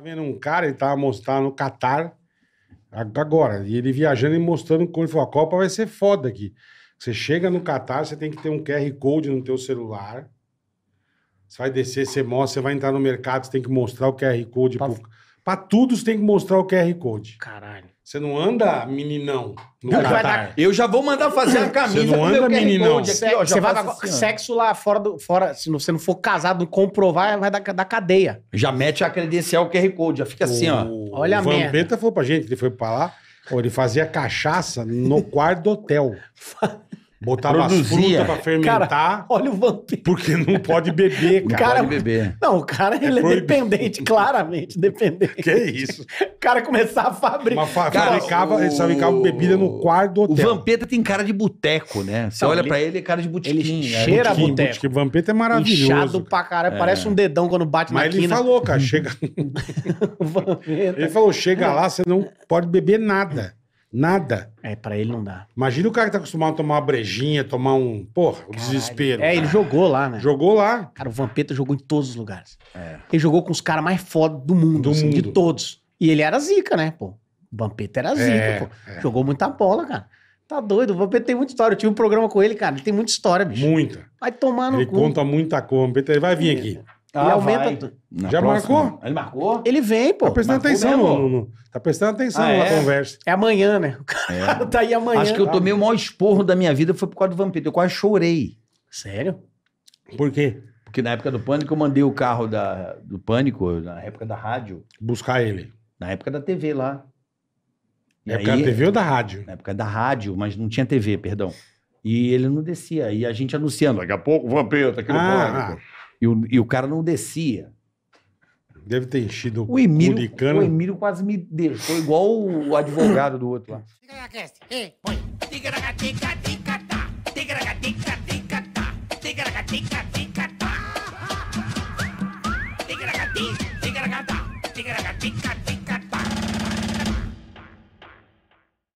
Tá vendo um cara, ele tava mostrando no Catar agora. E ele viajando e mostrando como ele falou: a Copa vai ser foda aqui. Você chega no Catar, você tem que ter um QR Code no teu celular. Você vai descer, você mostra, você vai entrar no mercado, você tem que mostrar o QR Code pra, pro, Pra tudo você tem que mostrar o QR Code. Caralho. Você não anda meninão no Não, dar- Eu já vou mandar fazer a camisa Você não anda, meu meninão. aqui, ó, Você vai dar assim, sexo lá fora, do, fora, se você não for casado, comprovar, vai dar, dar cadeia. Já mete a credencial QR Code, já fica assim, ó. Olha a o Vampeta falou pra gente, ele foi pra lá, ó, ele fazia cachaça no quarto do hotel. Botava Produzia. as frutas pra fermentar. Cara, olha o vampiro. Porque não pode beber, cara. cara pode beber. Não, o cara é ele é, é dependente, claramente dependente. Que isso? O cara começava a fabricar. Mas fa cara, fabricava, o... fabricava bebida no quarto do hotel. O Vampeta tem cara de boteco, né? Você não, olha ele... pra ele, é cara de botequim. Ele é cheira botequim, a boteco. O Vampeta é maravilhoso. Inchado pra caralho. É. Parece um dedão quando bate Mas na Mas ele falou, cara, chega... o Vampeta. Ele falou, chega lá, você não pode beber nada. Nada. É, pra ele não dá. Imagina o cara que tá acostumado a tomar uma brejinha, tomar um. Porra, o desespero. É, ele jogou lá, né? Jogou lá. Cara, o Vampeta jogou em todos os lugares. É. Ele jogou com os caras mais foda do mundo, do assim, mundo. de todos. E ele era zica, né, pô? O Vampeta era zica, é, pô. É. Jogou muita bola, cara. Tá doido, o Vampeta tem muita história. Eu tive um programa com ele, cara. Ele tem muita história, bicho. Muita. Vai tomar no Ele cu. conta muita coisa. Vampeta, ele vai vir é. aqui. Ah, ele aumenta. Já próxima. marcou? Ele marcou? Ele vem, pô. Tá prestando marcou atenção no, Tá prestando atenção Ah, na é? conversa. É amanhã, né? O cara é. tá aí amanhã. Acho que eu tomei o maior esporro da minha vida foi por causa do Vampeta. Eu quase chorei. Sério? Por quê? Porque na época do Pânico eu mandei o carro da, do Pânico, na época da rádio, Buscar ele. na época da TV lá. Na época da aí- TV ou da rádio? Na época da rádio, mas não tinha TV, perdão. E ele não descia. E a gente anunciando, daqui a pouco o Vampeta aqui no Ah, Pânico. Ah. E o, e o cara não descia. Deve ter enchido o Emílio, o Emílio quase me deixou igual o advogado do outro lá. Tica,